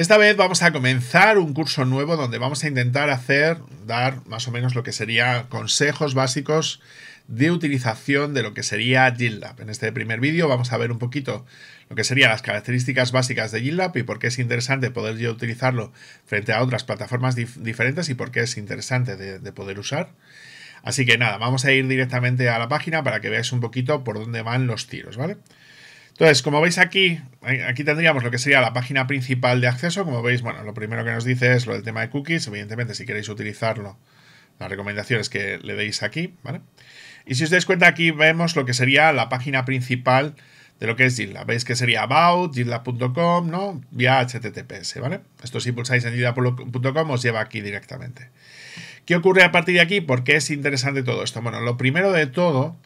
Esta vez vamos a comenzar un curso nuevo donde vamos a intentar hacer, dar más o menos lo que sería consejos básicos de utilización de lo que sería GitLab. En este primer vídeo vamos a ver un poquito lo que serían las características básicas de GitLab y por qué es interesante poder yo utilizarlo frente a otras plataformas diferentes y por qué es interesante de, poder usar. Así que nada, vamos a ir directamente a la página para que veáis un poquito por dónde van los tiros, ¿vale? vale entonces, como veis aquí, aquí tendríamos lo que sería la página principal de acceso. Como veis, bueno, lo primero que nos dice es lo del tema de cookies. Evidentemente, si queréis utilizarlo, la recomendación es que le deis aquí, ¿vale? Y si os dais cuenta, aquí vemos lo que sería la página principal de lo que es la Veis que sería about, ¿no? Vía HTTPS, ¿vale? Esto si pulsáis en gilda.com os lleva aquí directamente. ¿Qué ocurre a partir de aquí? ¿Por qué es interesante todo esto? Bueno, lo primero de todo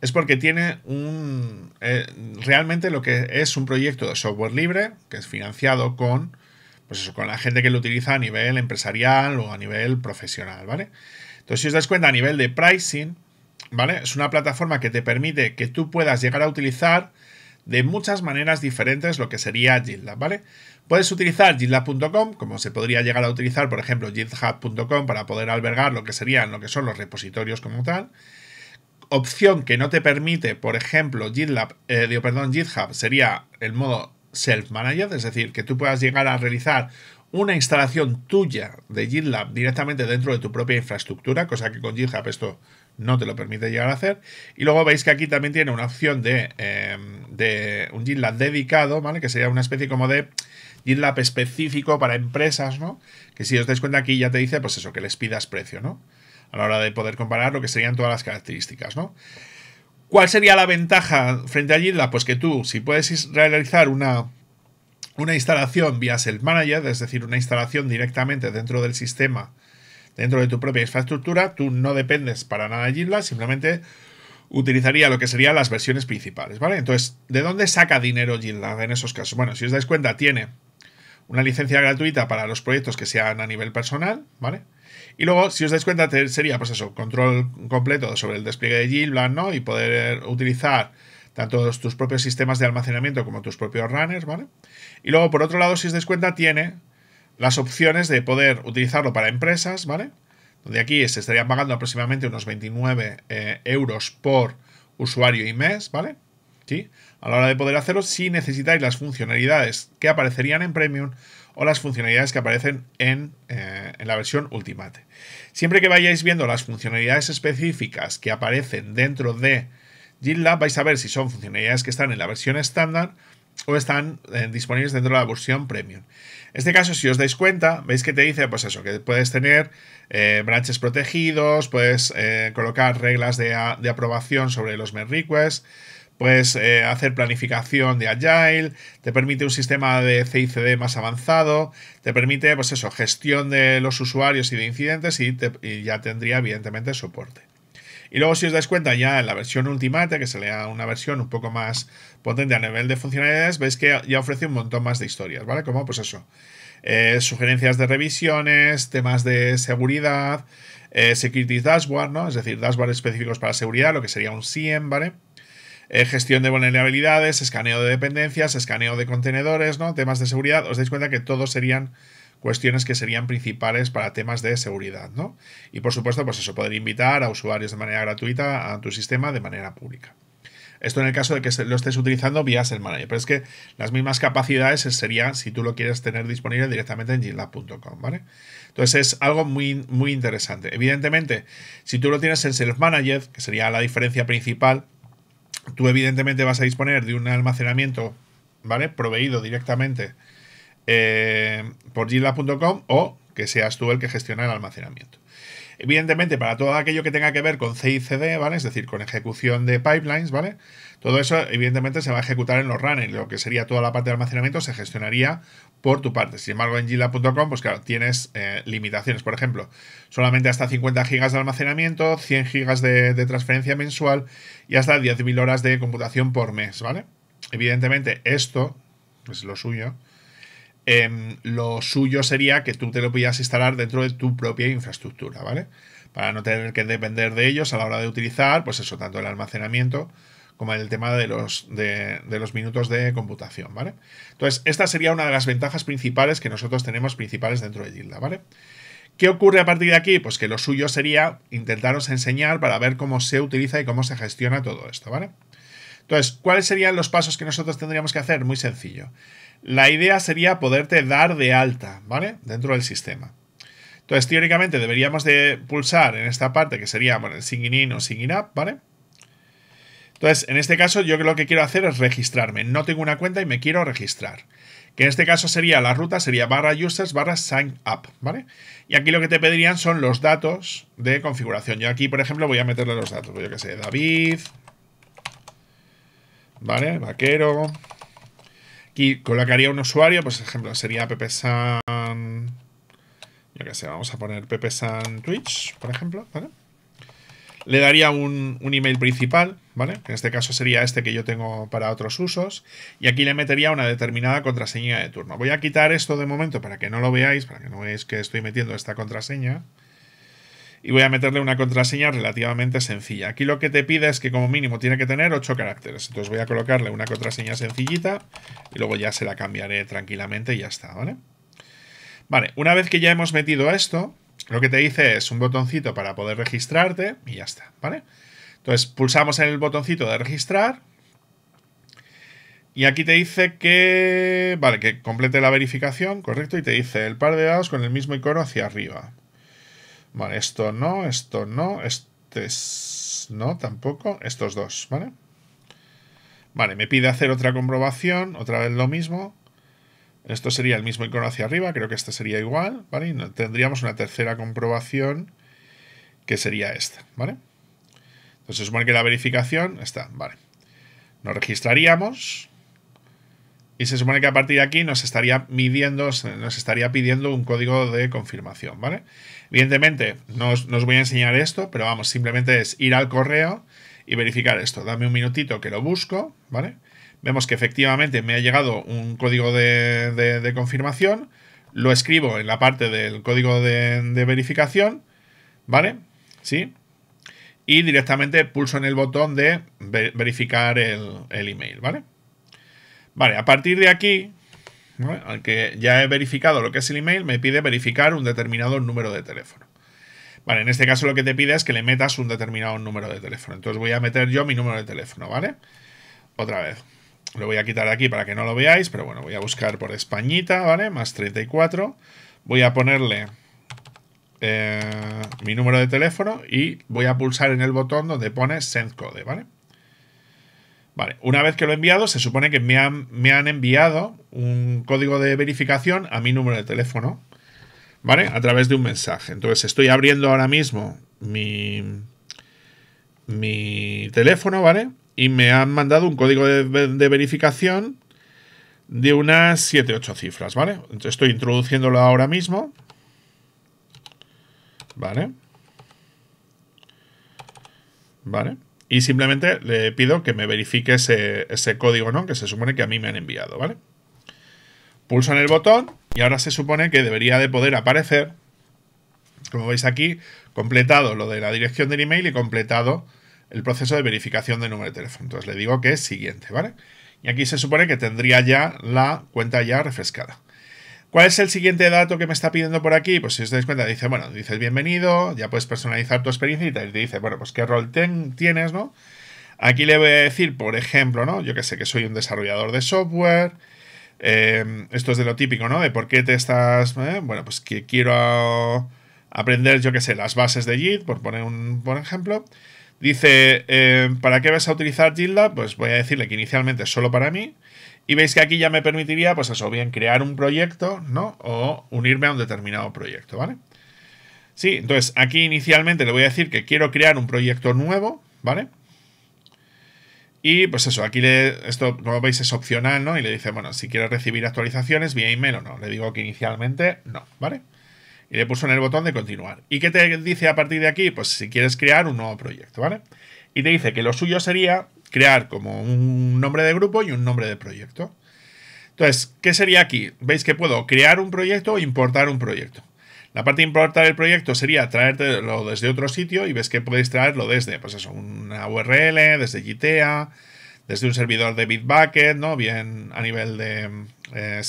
es porque tiene un eh, realmente lo que es un proyecto de software libre que es financiado con pues con la gente que lo utiliza a nivel empresarial o a nivel profesional, ¿vale? Entonces, si os das cuenta a nivel de pricing, ¿vale? Es una plataforma que te permite que tú puedas llegar a utilizar de muchas maneras diferentes lo que sería GitLab, ¿vale? Puedes utilizar GitLab.com, como se podría llegar a utilizar, por ejemplo, GitHub.com para poder albergar lo que serían lo que son los repositorios como tal opción que no te permite, por ejemplo, GitLab, eh, perdón, GitHub sería el modo self manager, es decir, que tú puedas llegar a realizar una instalación tuya de GitLab directamente dentro de tu propia infraestructura, cosa que con GitHub esto no te lo permite llegar a hacer. Y luego veis que aquí también tiene una opción de, em, de un GitLab dedicado, ¿vale? Que sería una especie como de GitLab específico para empresas, ¿no? Que si os dais cuenta aquí ya te dice, pues eso, que les pidas precio, ¿no? a la hora de poder comparar lo que serían todas las características, ¿no? ¿Cuál sería la ventaja frente a Gilda? Pues que tú, si puedes realizar una, una instalación vía Self Manager, es decir, una instalación directamente dentro del sistema, dentro de tu propia infraestructura, tú no dependes para nada de Gilda, simplemente utilizaría lo que serían las versiones principales, ¿vale? Entonces, ¿de dónde saca dinero GitLab en esos casos? Bueno, si os dais cuenta, tiene una licencia gratuita para los proyectos que sean a nivel personal, ¿vale? Y luego, si os dais cuenta, sería pues eso, control completo sobre el despliegue de Gilbland, ¿no? Y poder eh, utilizar tanto tus propios sistemas de almacenamiento como tus propios runners, ¿vale? Y luego, por otro lado, si os dais cuenta, tiene las opciones de poder utilizarlo para empresas, ¿vale? Donde aquí se estarían pagando aproximadamente unos 29 eh, euros por usuario y mes, ¿vale? A la hora de poder hacerlo, si necesitáis las funcionalidades que aparecerían en Premium o las funcionalidades que aparecen eh, en, la versión Ultimate. Siempre que vayáis viendo las funcionalidades específicas que aparecen dentro de GitLab, vais a ver si son funcionalidades que están en la versión estándar o están eh, disponibles dentro de la versión premium. En este caso, si os dais cuenta, veis que te dice, pues eso, que puedes tener eh, branches protegidos, puedes colocar reglas de, aprobación sobre los merge requests, pues hacer planificación de Agile, te permite un sistema de CICD más avanzado, te permite, pues eso, gestión de los usuarios y de incidentes y, ya tendría, evidentemente, soporte. Y luego, si os dais cuenta, ya en la versión Ultimate, que sería una versión un poco más potente a nivel de funcionalidades, veis que ya ofrece un montón más de historias, ¿vale? Como, pues eso, eh, sugerencias de revisiones, temas de seguridad, eh, Security Dashboard, ¿no? Es decir, dashboards específicos para seguridad, lo que sería un SIEM, ¿vale? Eh, gestión de vulnerabilidades, escaneo de dependencias, escaneo de contenedores, ¿no? Temas de seguridad. Os dais cuenta que todos serían cuestiones que serían principales para temas de seguridad, ¿no? Y por supuesto, pues eso, poder invitar a usuarios de manera gratuita a tu sistema de manera pública. Esto en el caso de que lo estés utilizando vía el Manager. Pero es que las mismas capacidades serían si tú lo quieres tener disponible directamente en GitLab.com, ¿vale? Entonces es algo muy, muy interesante. Evidentemente, si tú lo tienes en Self Manager, que sería la diferencia principal, tú evidentemente vas a disponer de un almacenamiento, ¿vale? Proveído directamente eh, por gila.com o que seas tú el que gestiona el almacenamiento. Evidentemente, para todo aquello que tenga que ver con CICD, ¿vale? Es decir, con ejecución de pipelines, ¿vale? Todo eso, evidentemente, se va a ejecutar en los runners, lo que sería toda la parte de almacenamiento se gestionaría por tu parte. Sin embargo, en Gila.com, pues claro, tienes eh, limitaciones. Por ejemplo, solamente hasta 50 gigas de almacenamiento, 100 gigas de, transferencia mensual y hasta 10.000 horas de computación por mes, ¿vale? Evidentemente, esto es lo suyo Em, lo suyo sería que tú te lo pudieras instalar dentro de tu propia infraestructura, ¿vale? Para no tener que depender de ellos a la hora de utilizar, pues eso, tanto el almacenamiento como el tema de los, de los minutos de computación, ¿vale? Entonces, esta sería una de las ventajas principales que nosotros tenemos principales dentro de Gilda, ¿vale? ¿Qué ocurre a partir de aquí? Pues que lo suyo sería intentaros enseñar para ver cómo se utiliza y cómo se gestiona todo esto, ¿vale? Entonces, ¿cuáles serían los pasos que nosotros tendríamos que hacer? Muy sencillo. La idea sería poderte dar de alta, ¿vale? Dentro del sistema. Entonces, teóricamente deberíamos de pulsar en esta parte que sería, bueno, el sign in o sign up, ¿vale? Entonces, en este caso yo lo que quiero hacer es registrarme. No tengo una cuenta y me quiero registrar. Que en este caso sería la ruta, sería barra users barra sign up, ¿vale? Y aquí lo que te pedirían son los datos de configuración. Yo aquí, por ejemplo, voy a meterle los datos, pues yo que sé, David, ¿vale? Vaquero. Aquí colocaría un usuario, pues ejemplo, sería san Yo qué sé, vamos a poner san Twitch, por ejemplo, ¿vale? Le daría un, un email principal, ¿vale? En este caso sería este que yo tengo para otros usos. Y aquí le metería una determinada contraseña de turno. Voy a quitar esto de momento para que no lo veáis, para que no veáis que estoy metiendo esta contraseña y voy a meterle una contraseña relativamente sencilla. Aquí lo que te pide es que como mínimo tiene que tener 8 caracteres. Entonces voy a colocarle una contraseña sencillita y luego ya se la cambiaré tranquilamente y ya está, ¿vale? Vale, una vez que ya hemos metido esto, lo que te dice es un botoncito para poder registrarte y ya está, ¿vale? Entonces pulsamos en el botoncito de registrar y aquí te dice que, vale, que complete la verificación, correcto, y te dice el par de dados con el mismo icono hacia arriba. Vale, esto no, esto no, este es... no tampoco, estos dos, ¿vale? Vale, me pide hacer otra comprobación, otra vez lo mismo. Esto sería el mismo icono hacia arriba, creo que este sería igual, ¿vale? Y tendríamos una tercera comprobación que sería esta, ¿vale? Entonces bueno que la verificación está, vale. Nos registraríamos, y se supone que a partir de aquí nos estaría midiendo, nos estaría pidiendo un código de confirmación, ¿vale? Evidentemente, no os, voy a enseñar esto, pero vamos, simplemente es ir al correo y verificar esto. Dame un minutito que lo busco, ¿vale? Vemos que efectivamente me ha llegado un código de, confirmación. Lo escribo en la parte del código de, verificación, ¿vale? ¿Sí? Y directamente pulso en el botón de verificar el, el email, ¿vale? Vale, a partir de aquí, ¿vale? al que ya he verificado lo que es el email, me pide verificar un determinado número de teléfono. Vale, en este caso lo que te pide es que le metas un determinado número de teléfono. Entonces voy a meter yo mi número de teléfono, ¿vale? Otra vez. Lo voy a quitar de aquí para que no lo veáis, pero bueno, voy a buscar por Españita, ¿vale? Más 34. Voy a ponerle eh, mi número de teléfono y voy a pulsar en el botón donde pone Send Code, ¿vale? Vale, una vez que lo he enviado, se supone que me han, enviado un código de verificación a mi número de teléfono, ¿vale? A través de un mensaje. Entonces estoy abriendo ahora mismo mi, mi teléfono, ¿vale? Y me han mandado un código de, verificación de unas 7-8 cifras, ¿vale? Entonces estoy introduciéndolo ahora mismo, ¿vale? Vale. Y simplemente le pido que me verifique ese, código ¿no? que se supone que a mí me han enviado, ¿vale? Pulso en el botón y ahora se supone que debería de poder aparecer, como veis aquí, completado lo de la dirección del email y completado el proceso de verificación del número de teléfono. Entonces le digo que es siguiente, ¿vale? Y aquí se supone que tendría ya la cuenta ya refrescada. ¿Cuál es el siguiente dato que me está pidiendo por aquí? Pues si os dais cuenta, dice, bueno, dices bienvenido, ya puedes personalizar tu experiencia y te dice, bueno, pues qué rol ten, tienes, ¿no? Aquí le voy a decir, por ejemplo, ¿no? Yo que sé que soy un desarrollador de software. Em, esto es de lo típico, ¿no? De por qué te estás. ¿eh? bueno, pues que quiero aprender, yo que sé, las bases de JIT, por poner un por ejemplo. Dice, eh, ¿para qué vas a utilizar GitLab? Pues voy a decirle que inicialmente es solo para mí y veis que aquí ya me permitiría, pues eso, bien crear un proyecto, ¿no? O unirme a un determinado proyecto, ¿vale? Sí, entonces aquí inicialmente le voy a decir que quiero crear un proyecto nuevo, ¿vale? Y pues eso, aquí le, esto como veis es opcional, ¿no? Y le dice, bueno, si quieres recibir actualizaciones vía email o no. Le digo que inicialmente no, ¿vale? Y le puso en el botón de continuar. ¿Y qué te dice a partir de aquí? Pues si quieres crear un nuevo proyecto, ¿vale? Y te dice que lo suyo sería crear como un nombre de grupo y un nombre de proyecto. Entonces, ¿qué sería aquí? Veis que puedo crear un proyecto o importar un proyecto. La parte de importar el proyecto sería traértelo desde otro sitio y ves que podéis traerlo desde, pues una URL, desde Gitea, desde un servidor de Bitbucket, ¿no? Bien a nivel de, eh,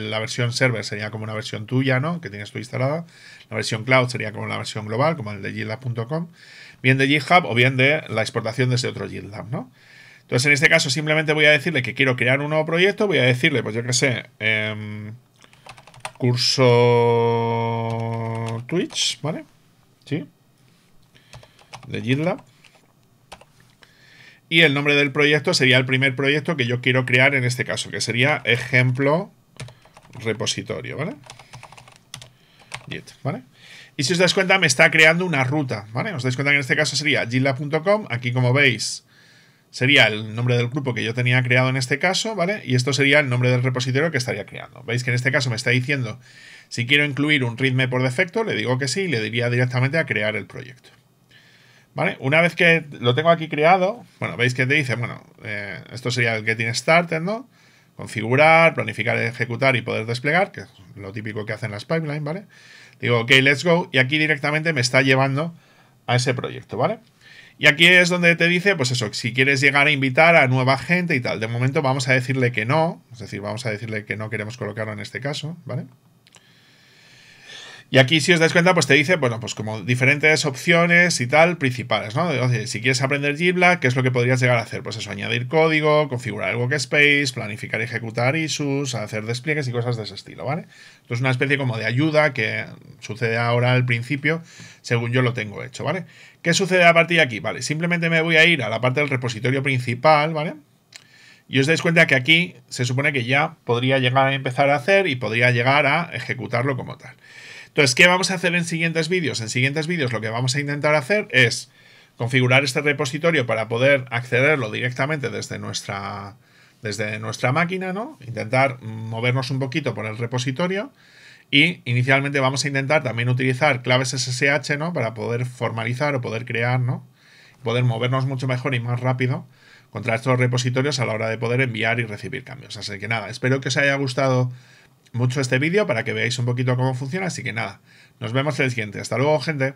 la versión server sería como una versión tuya, ¿no? Que tienes tú instalada. La versión cloud sería como la versión global, como el de GitLab.com. Bien de GitHub o bien de la exportación desde otro GitLab, ¿no? Entonces, en este caso, simplemente voy a decirle que quiero crear un nuevo proyecto. Voy a decirle, pues yo que sé, em, curso Twitch, ¿vale? Sí. De GitLab. Y el nombre del proyecto sería el primer proyecto que yo quiero crear en este caso, que sería ejemplo repositorio, ¿vale? Y si os dais cuenta, me está creando una ruta, ¿vale? Os dais cuenta que en este caso sería gitlab.com. Aquí, como veis, sería el nombre del grupo que yo tenía creado en este caso, ¿vale? Y esto sería el nombre del repositorio que estaría creando. Veis que en este caso me está diciendo si quiero incluir un ritmo por defecto, le digo que sí y le diría directamente a crear el proyecto. ¿Vale? Una vez que lo tengo aquí creado, bueno, veis que te dice, bueno, eh, esto sería el Getting Started, ¿no? Configurar, planificar, ejecutar y poder desplegar, que es lo típico que hacen las pipelines, ¿vale? Digo, ok, let's go, y aquí directamente me está llevando a ese proyecto, ¿vale? Y aquí es donde te dice, pues eso, si quieres llegar a invitar a nueva gente y tal. De momento vamos a decirle que no, es decir, vamos a decirle que no queremos colocarlo en este caso, ¿vale? vale y aquí, si os dais cuenta, pues te dice, bueno, pues como diferentes opciones y tal, principales, ¿no? si quieres aprender GitLab, ¿qué es lo que podrías llegar a hacer? Pues eso, añadir código, configurar el workspace, planificar y ejecutar issues, hacer despliegues y cosas de ese estilo, ¿vale? Entonces, una especie como de ayuda que sucede ahora al principio, según yo lo tengo hecho, ¿vale? ¿Qué sucede a partir de aquí? Vale, simplemente me voy a ir a la parte del repositorio principal, ¿vale? Y os dais cuenta que aquí se supone que ya podría llegar a empezar a hacer y podría llegar a ejecutarlo como tal. Entonces, ¿qué vamos a hacer en siguientes vídeos? En siguientes vídeos lo que vamos a intentar hacer es configurar este repositorio para poder accederlo directamente desde nuestra, desde nuestra máquina, ¿no? Intentar movernos un poquito por el repositorio y inicialmente vamos a intentar también utilizar claves SSH, ¿no? Para poder formalizar o poder crear, ¿no? Poder movernos mucho mejor y más rápido contra estos repositorios a la hora de poder enviar y recibir cambios. Así que nada, espero que os haya gustado mucho este vídeo para que veáis un poquito cómo funciona. Así que nada, nos vemos en el siguiente. Hasta luego, gente.